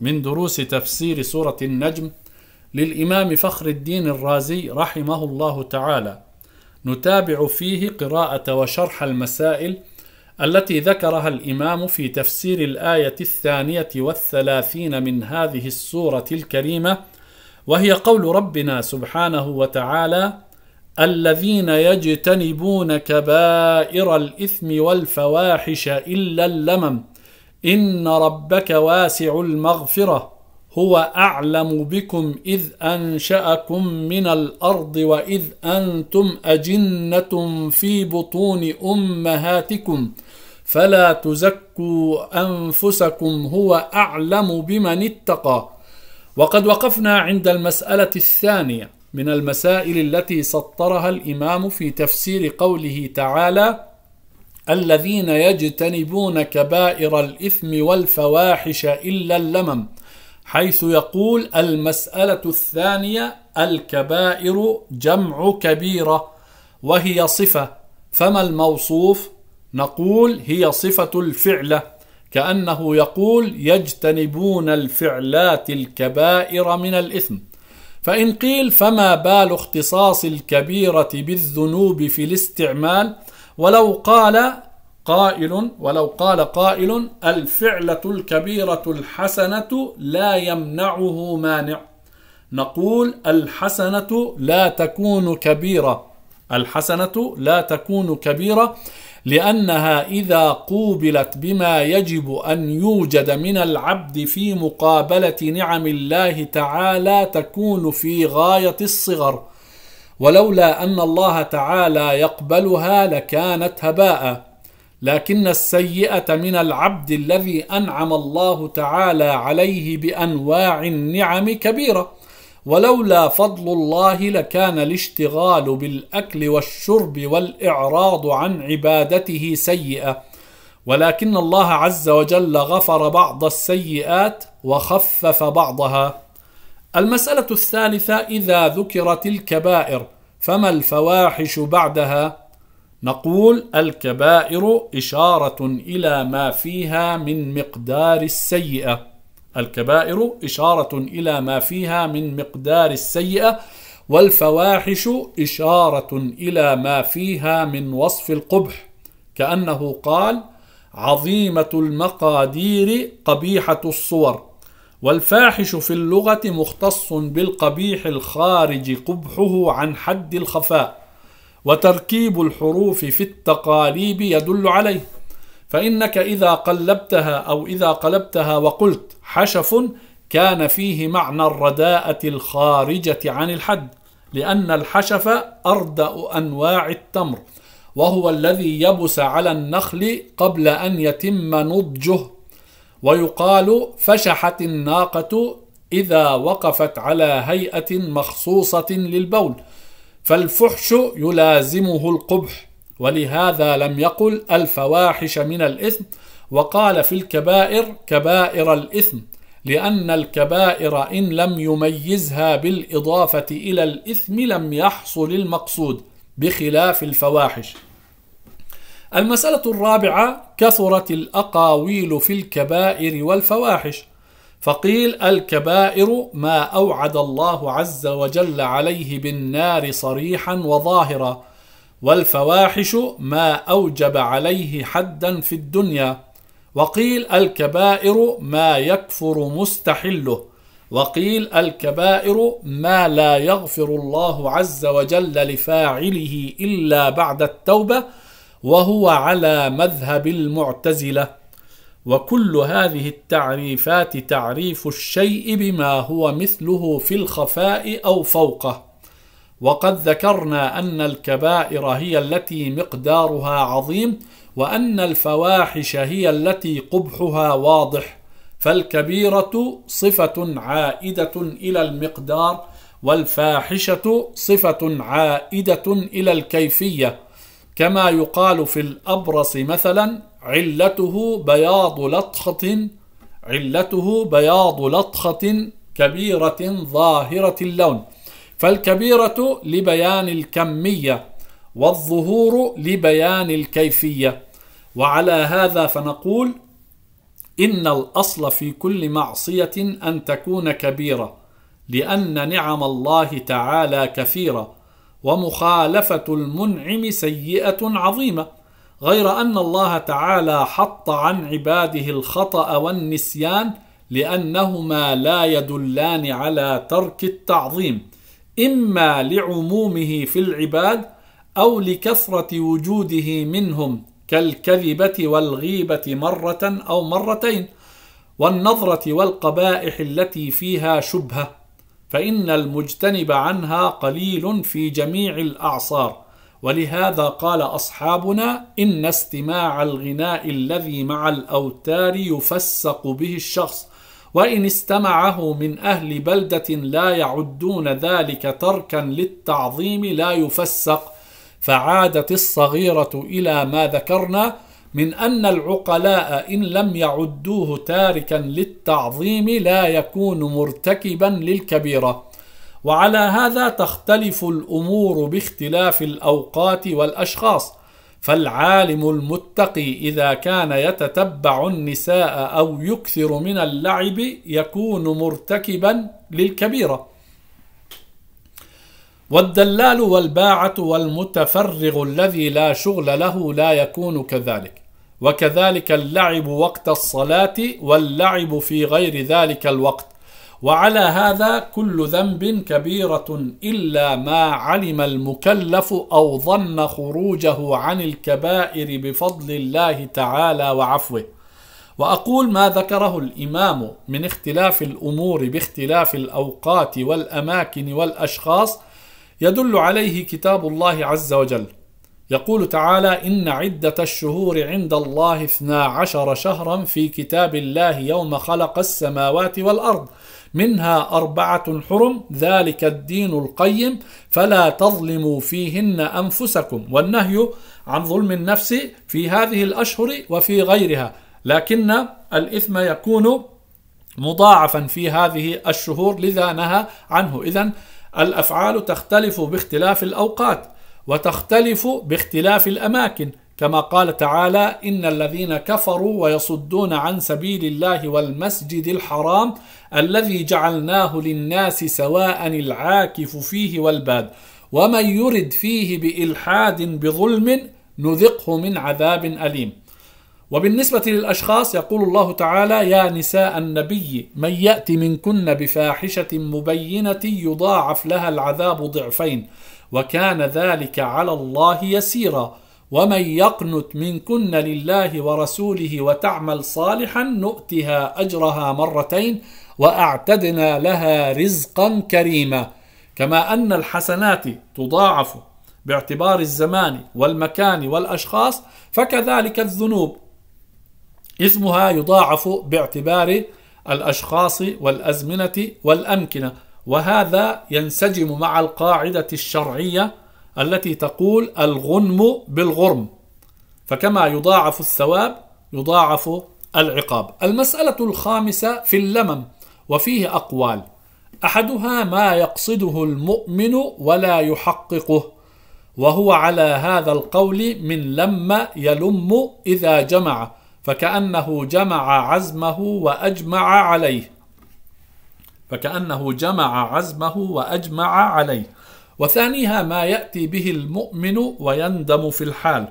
من دروس تفسير سورة النجم للإمام فخر الدين الرازي رحمه الله تعالى نتابع فيه قراءة وشرح المسائل التي ذكرها الإمام في تفسير الآية الثانية والثلاثين من هذه السورة الكريمة وهي قول ربنا سبحانه وتعالى الذين يجتنبون كبائر الإثم والفواحش إلا اللمم إن ربك واسع المغفرة هو أعلم بكم إذ أنشأكم من الأرض وإذ أنتم أجنة في بطون أمهاتكم فلا تزكوا أنفسكم هو أعلم بمن اتقى وقد وقفنا عند المسألة الثانية من المسائل التي سطرها الإمام في تفسير قوله تعالى الذين يجتنبون كبائر الإثم والفواحش إلا اللمم حيث يقول المسألة الثانية الكبائر جمع كبيرة وهي صفة فما الموصوف؟ نقول هي صفة الفعلة كأنه يقول يجتنبون الفعلات الكبائر من الإثم فإن قيل فما بال اختصاص الكبيرة بالذنوب في الاستعمال؟ ولو قال قائل ولو قال قائل الفعلة الكبيرة الحسنة لا يمنعه مانع نقول الحسنة لا تكون كبيرة الحسنة لا تكون كبيرة لأنها إذا قوبلت بما يجب أن يوجد من العبد في مقابلة نعم الله تعالى تكون في غاية الصغر ولولا ان الله تعالى يقبلها لكانت هباء لكن السيئه من العبد الذي انعم الله تعالى عليه بانواع النعم كبيره ولولا فضل الله لكان الاشتغال بالاكل والشرب والاعراض عن عبادته سيئه ولكن الله عز وجل غفر بعض السيئات وخفف بعضها المسألة الثالثة إذا ذكرت الكبائر فما الفواحش بعدها؟ نقول الكبائر إشارة إلى ما فيها من مقدار السيئة الكبائر إشارة إلى ما فيها من مقدار السيئة والفواحش إشارة إلى ما فيها من وصف القبح كأنه قال عظيمة المقادير قبيحة الصور والفاحش في اللغة مختص بالقبيح الخارج قبحه عن حد الخفاء وتركيب الحروف في التقاليب يدل عليه فإنك إذا قلبتها أو إذا قلبتها وقلت حشف كان فيه معنى الرداءة الخارجة عن الحد لأن الحشف أردأ أنواع التمر وهو الذي يبس على النخل قبل أن يتم نضجه ويقال فشحت الناقة إذا وقفت على هيئة مخصوصة للبول فالفحش يلازمه القبح ولهذا لم يقل الفواحش من الإثم وقال في الكبائر كبائر الإثم لأن الكبائر إن لم يميزها بالإضافة إلى الإثم لم يحصل المقصود بخلاف الفواحش المسألة الرابعة كثرت الأقاويل في الكبائر والفواحش فقيل الكبائر ما أوعد الله عز وجل عليه بالنار صريحا وظاهرا والفواحش ما أوجب عليه حدا في الدنيا وقيل الكبائر ما يكفر مستحله وقيل الكبائر ما لا يغفر الله عز وجل لفاعله إلا بعد التوبة وهو على مذهب المعتزله وكل هذه التعريفات تعريف الشيء بما هو مثله في الخفاء او فوقه وقد ذكرنا ان الكبائر هي التي مقدارها عظيم وان الفواحش هي التي قبحها واضح فالكبيره صفه عائده الى المقدار والفاحشه صفه عائده الى الكيفيه كما يقال في الأبرص مثلا علته بياض لطخة علته بياض لطخة كبيرة ظاهرة اللون فالكبيرة لبيان الكمية والظهور لبيان الكيفية وعلى هذا فنقول إن الأصل في كل معصية أن تكون كبيرة لأن نعم الله تعالى كثيرة ومخالفة المنعم سيئة عظيمة غير أن الله تعالى حط عن عباده الخطأ والنسيان لأنهما لا يدلان على ترك التعظيم إما لعمومه في العباد أو لكثرة وجوده منهم كالكذبة والغيبة مرة أو مرتين والنظرة والقبائح التي فيها شبهة فإن المجتنب عنها قليل في جميع الأعصار ولهذا قال أصحابنا إن استماع الغناء الذي مع الأوتار يفسق به الشخص وإن استمعه من أهل بلدة لا يعدون ذلك تركا للتعظيم لا يفسق فعادت الصغيرة إلى ما ذكرنا من أن العقلاء إن لم يعدوه تاركا للتعظيم لا يكون مرتكبا للكبيرة وعلى هذا تختلف الأمور باختلاف الأوقات والأشخاص فالعالم المتقي إذا كان يتتبع النساء أو يكثر من اللعب يكون مرتكبا للكبيرة والدلال والباعة والمتفرغ الذي لا شغل له لا يكون كذلك وكذلك اللعب وقت الصلاة واللعب في غير ذلك الوقت وعلى هذا كل ذنب كبيرة إلا ما علم المكلف أو ظن خروجه عن الكبائر بفضل الله تعالى وعفوه وأقول ما ذكره الإمام من اختلاف الأمور باختلاف الأوقات والأماكن والأشخاص يدل عليه كتاب الله عز وجل يقول تعالى إن عدة الشهور عند الله اثنا عشر شهرا في كتاب الله يوم خلق السماوات والأرض منها أربعة حرم ذلك الدين القيم فلا تظلموا فيهن أنفسكم والنهي عن ظلم النفس في هذه الأشهر وفي غيرها لكن الإثم يكون مضاعفا في هذه الشهور لذا نهى عنه إذا الأفعال تختلف باختلاف الأوقات وتختلف باختلاف الأماكن كما قال تعالى إن الذين كفروا ويصدون عن سبيل الله والمسجد الحرام الذي جعلناه للناس سواء العاكف فيه والباد ومن يرد فيه بإلحاد بظلم نذقه من عذاب أليم وبالنسبة للأشخاص يقول الله تعالى يا نساء النبي من يأتي منكن بفاحشة مبينة يضاعف لها العذاب ضعفين وكان ذلك على الله يسيرا ومن يقنت منكن لله ورسوله وتعمل صالحا نؤتها أجرها مرتين وأعتدنا لها رزقا كريما كما أن الحسنات تضاعف باعتبار الزمان والمكان والأشخاص فكذلك الذنوب اسمها يضاعف باعتبار الأشخاص والأزمنة والأمكنة وهذا ينسجم مع القاعدة الشرعية التي تقول الغنم بالغرم فكما يضاعف الثواب يضاعف العقاب المسألة الخامسة في اللمم وفيه أقوال أحدها ما يقصده المؤمن ولا يحققه وهو على هذا القول من لم يلم إذا جمع فكأنه جمع عزمه وأجمع عليه فكأنه جمع عزمه وأجمع عليه وثانيها ما يأتي به المؤمن ويندم في الحال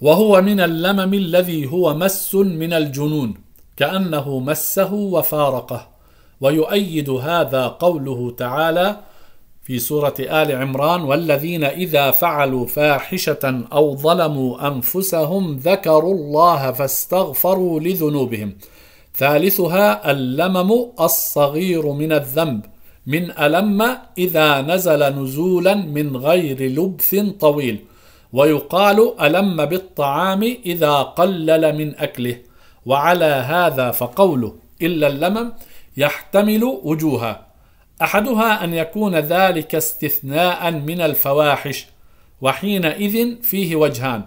وهو من اللمم الذي هو مس من الجنون كأنه مسه وفارقه ويؤيد هذا قوله تعالى في سورة آل عمران والذين إذا فعلوا فاحشة أو ظلموا أنفسهم ذكروا الله فاستغفروا لذنوبهم ثالثها اللمم الصغير من الذنب من ألم إذا نزل نزولا من غير لبث طويل ويقال ألم بالطعام إذا قلل من أكله وعلى هذا فقوله إلا اللمم يحتمل وجوها احدها ان يكون ذلك استثناء من الفواحش وحينئذ فيه وجهان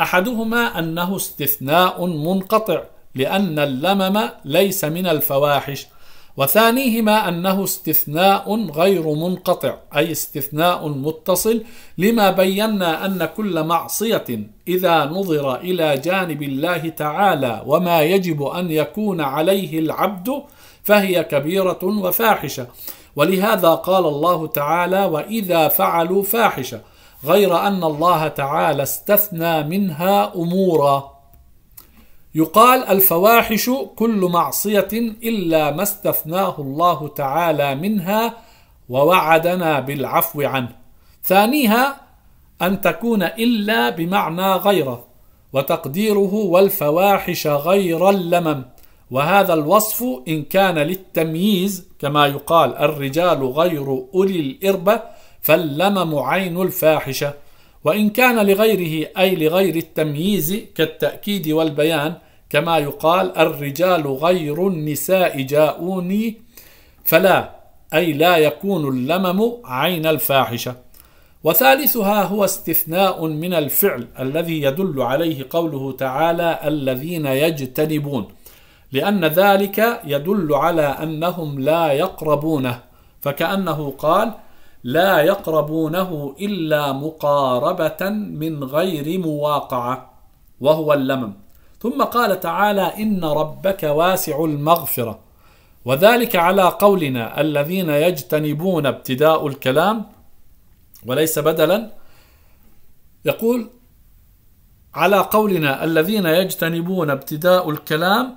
احدهما انه استثناء منقطع لان اللمم ليس من الفواحش وثانيهما انه استثناء غير منقطع اي استثناء متصل لما بينا ان كل معصيه اذا نظر الى جانب الله تعالى وما يجب ان يكون عليه العبد فهي كبيره وفاحشه ولهذا قال الله تعالى واذا فعلوا فاحشه غير ان الله تعالى استثنى منها امورا يقال الفواحش كل معصيه الا ما استثناه الله تعالى منها ووعدنا بالعفو عنه ثانيها ان تكون الا بمعنى غيره وتقديره والفواحش غير اللمم وهذا الوصف إن كان للتمييز كما يقال الرجال غير أولي الإربة فاللمم عين الفاحشة وإن كان لغيره أي لغير التمييز كالتأكيد والبيان كما يقال الرجال غير النساء جاءوني فلا أي لا يكون اللمم عين الفاحشة وثالثها هو استثناء من الفعل الذي يدل عليه قوله تعالى الذين يجتنبون لأن ذلك يدل على أنهم لا يقربونه فكأنه قال لا يقربونه إلا مقاربة من غير مواقعة وهو اللمم ثم قال تعالى إن ربك واسع المغفرة وذلك على قولنا الذين يجتنبون ابتداء الكلام وليس بدلا يقول على قولنا الذين يجتنبون ابتداء الكلام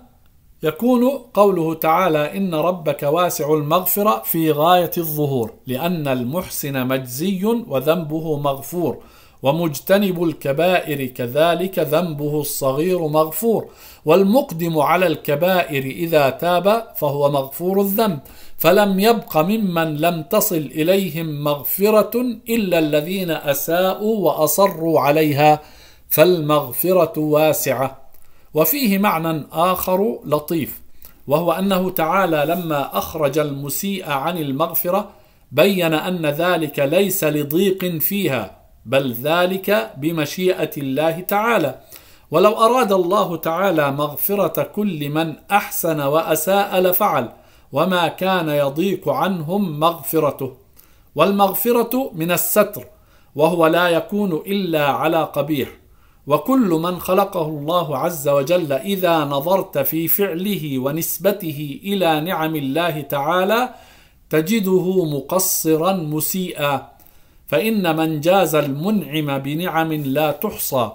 يكون قوله تعالى إن ربك واسع المغفرة في غاية الظهور لأن المحسن مجزي وذنبه مغفور ومجتنب الكبائر كذلك ذنبه الصغير مغفور والمقدم على الكبائر إذا تاب فهو مغفور الذنب فلم يبق ممن لم تصل إليهم مغفرة إلا الذين أساءوا وأصروا عليها فالمغفرة واسعة وفيه معنى آخر لطيف وهو أنه تعالى لما أخرج المسيء عن المغفرة بين أن ذلك ليس لضيق فيها بل ذلك بمشيئة الله تعالى ولو أراد الله تعالى مغفرة كل من أحسن وأساء لفعل وما كان يضيق عنهم مغفرته والمغفرة من الستر وهو لا يكون إلا على قبيح وكل من خلقه الله عز وجل اذا نظرت في فعله ونسبته الى نعم الله تعالى تجده مقصرا مسيئا فان من جاز المنعم بنعم لا تحصى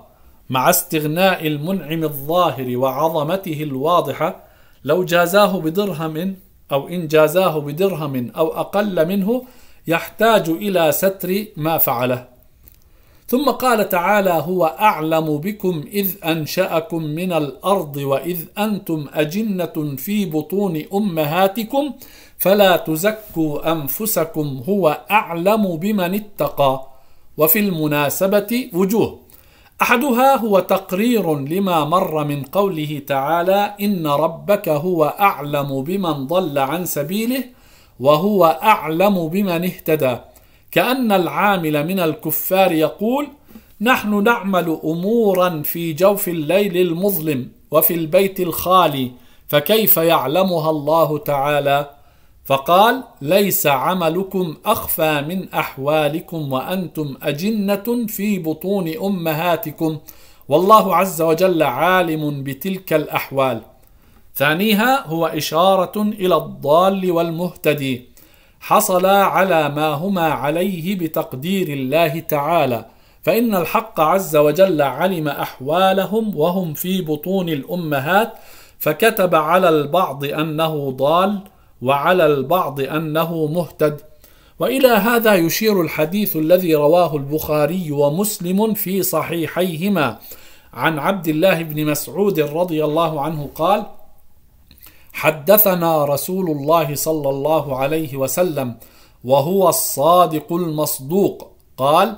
مع استغناء المنعم الظاهر وعظمته الواضحه لو جازاه بدرهم او ان جازاه بدرهم او اقل منه يحتاج الى ستر ما فعله ثم قال تعالى هو اعلم بكم اذ انشاكم من الارض واذ انتم اجنه في بطون امهاتكم فلا تزكوا انفسكم هو اعلم بمن اتقى وفي المناسبه وجوه احدها هو تقرير لما مر من قوله تعالى ان ربك هو اعلم بمن ضل عن سبيله وهو اعلم بمن اهتدى كأن العامل من الكفار يقول نحن نعمل أمورا في جوف الليل المظلم وفي البيت الخالي فكيف يعلمها الله تعالى فقال ليس عملكم أخفى من أحوالكم وأنتم أجنة في بطون أمهاتكم والله عز وجل عالم بتلك الأحوال ثانيها هو إشارة إلى الضال والمهتدي حصلا على ما هما عليه بتقدير الله تعالى فان الحق عز وجل علم احوالهم وهم في بطون الامهات فكتب على البعض انه ضال وعلى البعض انه مهتد والى هذا يشير الحديث الذي رواه البخاري ومسلم في صحيحيهما عن عبد الله بن مسعود رضي الله عنه قال حدثنا رسول الله صلى الله عليه وسلم وهو الصادق المصدوق قال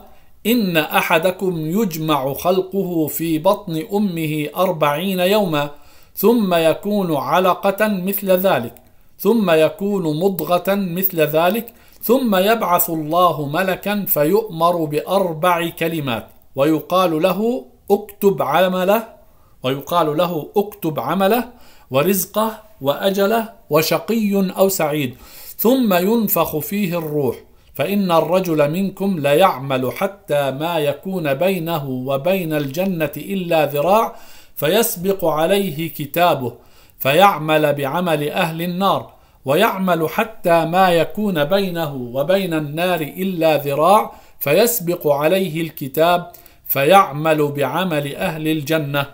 إن أحدكم يجمع خلقه في بطن أمه أربعين يوما ثم يكون علقة مثل ذلك ثم يكون مضغة مثل ذلك ثم يبعث الله ملكا فيؤمر بأربع كلمات ويقال له اكتب عمله ويقال له اكتب عمله ورزقه وأجله وشقي أو سعيد ثم ينفخ فيه الروح فإن الرجل منكم ليعمل حتى ما يكون بينه وبين الجنة إلا ذراع فيسبق عليه كتابه فيعمل بعمل أهل النار ويعمل حتى ما يكون بينه وبين النار إلا ذراع فيسبق عليه الكتاب فيعمل بعمل أهل الجنة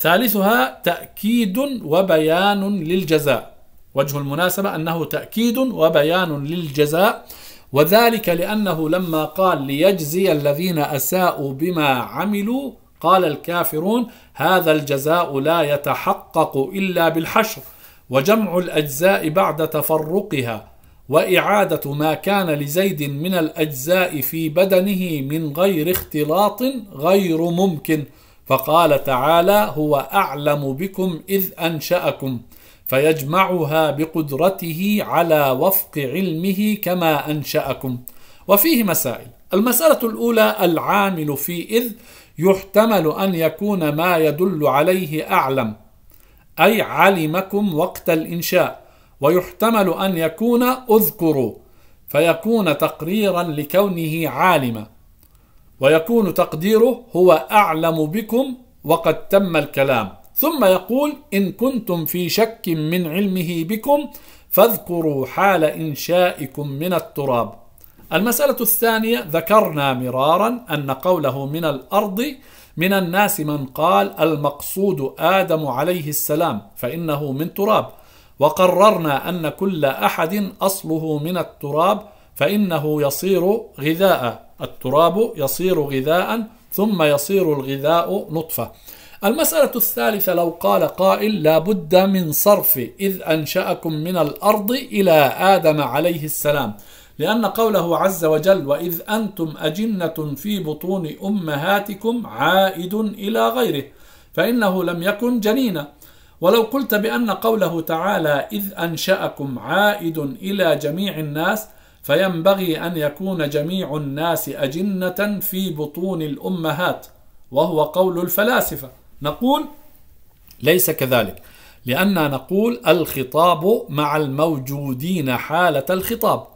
ثالثها تأكيد وبيان للجزاء وجه المناسبة أنه تأكيد وبيان للجزاء وذلك لأنه لما قال ليجزي الذين أساءوا بما عملوا قال الكافرون هذا الجزاء لا يتحقق إلا بالحشر وجمع الأجزاء بعد تفرقها وإعادة ما كان لزيد من الأجزاء في بدنه من غير اختلاط غير ممكن فقال تعالى هو اعلم بكم اذ انشاكم فيجمعها بقدرته على وفق علمه كما انشاكم وفيه مسائل المساله الاولى العامل في اذ يحتمل ان يكون ما يدل عليه اعلم اي علمكم وقت الانشاء ويحتمل ان يكون اذكروا فيكون تقريرا لكونه عالما ويكون تقديره هو أعلم بكم وقد تم الكلام ثم يقول إن كنتم في شك من علمه بكم فاذكروا حال إنشائكم من التراب المسألة الثانية ذكرنا مرارا أن قوله من الأرض من الناس من قال المقصود آدم عليه السلام فإنه من تراب وقررنا أن كل أحد أصله من التراب فإنه يصير غذاء التراب يصير غذاء ثم يصير الغذاء نطفة المسألة الثالثة لو قال قائل لا بد من صرف إذ أنشأكم من الأرض إلى آدم عليه السلام لأن قوله عز وجل وإذ أنتم أجنة في بطون أمهاتكم عائد إلى غيره فإنه لم يكن جنينا ولو قلت بأن قوله تعالى إذ أنشأكم عائد إلى جميع الناس فينبغي أن يكون جميع الناس أجنة في بطون الأمهات وهو قول الفلاسفة نقول ليس كذلك لأننا نقول الخطاب مع الموجودين حالة الخطاب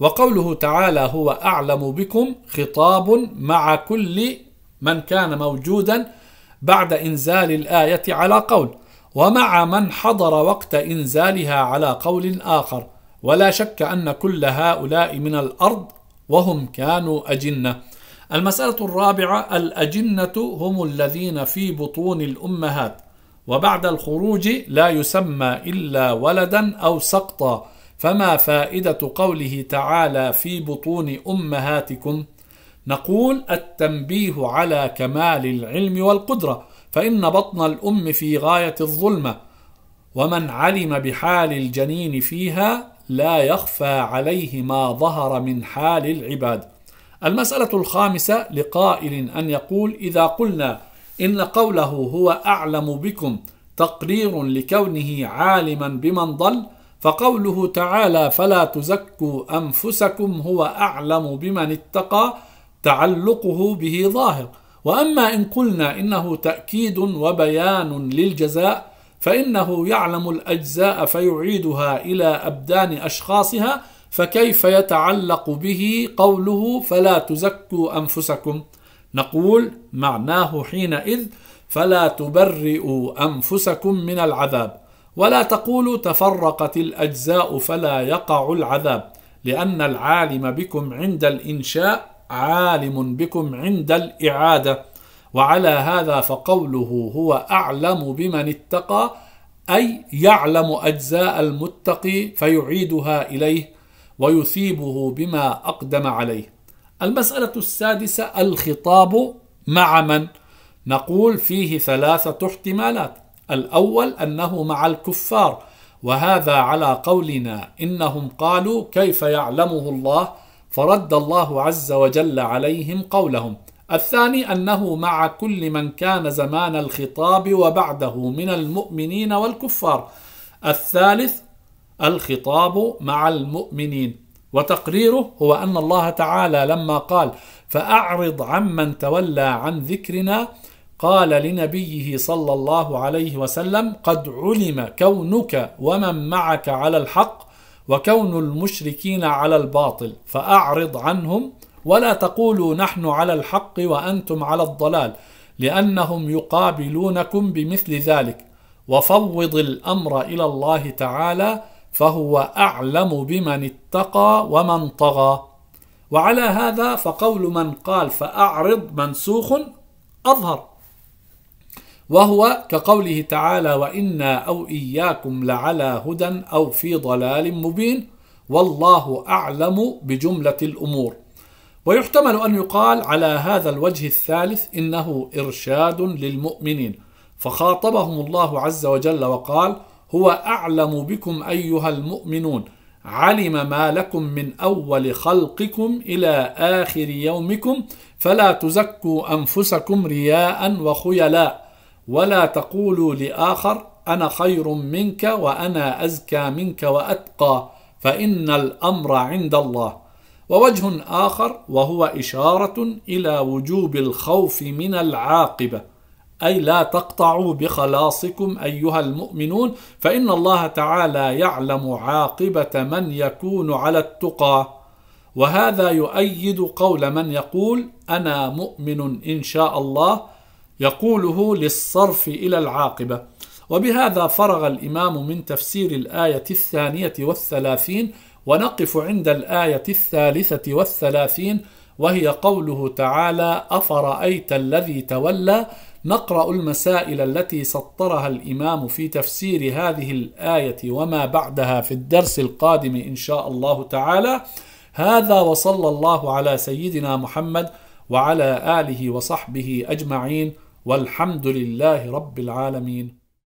وقوله تعالى هو أعلم بكم خطاب مع كل من كان موجودا بعد إنزال الآية على قول ومع من حضر وقت إنزالها على قول آخر ولا شك أن كل هؤلاء من الأرض وهم كانوا أجنة المسألة الرابعة الأجنة هم الذين في بطون الأمهات وبعد الخروج لا يسمى إلا ولدا أو سقطا فما فائدة قوله تعالى في بطون أمهاتكم نقول التنبيه على كمال العلم والقدرة فإن بطن الأم في غاية الظلمة ومن علم بحال الجنين فيها لا يخفى عليه ما ظهر من حال العباد المسألة الخامسة لقائل أن يقول إذا قلنا إن قوله هو أعلم بكم تقرير لكونه عالما بمن ضل فقوله تعالى فلا تزكوا أنفسكم هو أعلم بمن اتقى تعلقه به ظاهر وأما إن قلنا إنه تأكيد وبيان للجزاء فإنه يعلم الأجزاء فيعيدها إلى أبدان أشخاصها فكيف يتعلق به قوله فلا تزكوا أنفسكم نقول معناه حينئذ فلا تبرئوا أنفسكم من العذاب ولا تقولوا تفرقت الأجزاء فلا يقع العذاب لأن العالم بكم عند الإنشاء عالم بكم عند الإعادة وعلى هذا فقوله هو اعلم بمن اتقى اي يعلم اجزاء المتقي فيعيدها اليه ويثيبه بما اقدم عليه المساله السادسه الخطاب مع من نقول فيه ثلاثه احتمالات الاول انه مع الكفار وهذا على قولنا انهم قالوا كيف يعلمه الله فرد الله عز وجل عليهم قولهم الثاني أنه مع كل من كان زمان الخطاب وبعده من المؤمنين والكفار الثالث الخطاب مع المؤمنين وتقريره هو أن الله تعالى لما قال فأعرض عمن تولى عن ذكرنا قال لنبيه صلى الله عليه وسلم قد علم كونك ومن معك على الحق وكون المشركين على الباطل فأعرض عنهم ولا تقولوا نحن على الحق وانتم على الضلال لانهم يقابلونكم بمثل ذلك وفوض الامر الى الله تعالى فهو اعلم بمن اتقى ومن طغى وعلى هذا فقول من قال فاعرض منسوخ اظهر وهو كقوله تعالى وانا او اياكم لعلى هدى او في ضلال مبين والله اعلم بجمله الامور ويحتمل أن يقال على هذا الوجه الثالث إنه إرشاد للمؤمنين فخاطبهم الله عز وجل وقال هو أعلم بكم أيها المؤمنون علم ما لكم من أول خلقكم إلى آخر يومكم فلا تزكوا أنفسكم رياء وخيلاء ولا تقولوا لآخر أنا خير منك وأنا أزكى منك وأتقى فإن الأمر عند الله ووجه آخر وهو إشارة إلى وجوب الخوف من العاقبة أي لا تقطعوا بخلاصكم أيها المؤمنون فإن الله تعالى يعلم عاقبة من يكون على التقى وهذا يؤيد قول من يقول أنا مؤمن إن شاء الله يقوله للصرف إلى العاقبة وبهذا فرغ الإمام من تفسير الآية الثانية والثلاثين ونقف عند الآية الثالثة والثلاثين وهي قوله تعالى: أفرأيت الذي تولى نقرأ المسائل التي سطرها الإمام في تفسير هذه الآية وما بعدها في الدرس القادم إن شاء الله تعالى. هذا وصلى الله على سيدنا محمد وعلى آله وصحبه أجمعين والحمد لله رب العالمين.